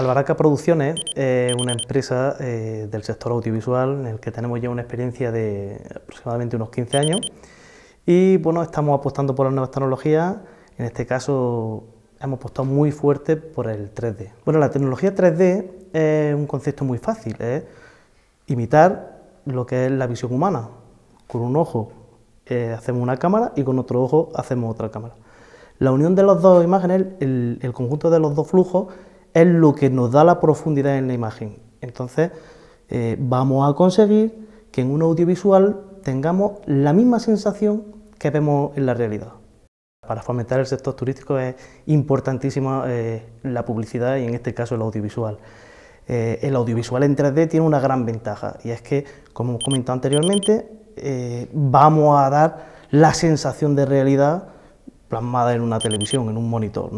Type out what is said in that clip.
Albaraca Producciones es eh, una empresa eh, del sector audiovisual en el que tenemos ya una experiencia de aproximadamente unos 15 años y bueno, estamos apostando por las nuevas tecnologías, en este caso hemos apostado muy fuerte por el 3D. Bueno, la tecnología 3D es un concepto muy fácil, es imitar lo que es la visión humana. Con un ojo eh, hacemos una cámara y con otro ojo hacemos otra cámara. La unión de las dos imágenes, el conjunto de los dos flujos, es lo que nos da la profundidad en la imagen. Entonces, eh, vamos a conseguir que en un audiovisual tengamos la misma sensación que vemos en la realidad. Para fomentar el sector turístico es importantísima eh, la publicidad y en este caso el audiovisual. Eh, el audiovisual en 3D tiene una gran ventaja y es que, como hemos comentado anteriormente, vamos a dar la sensación de realidad plasmada en una televisión, en un monitor.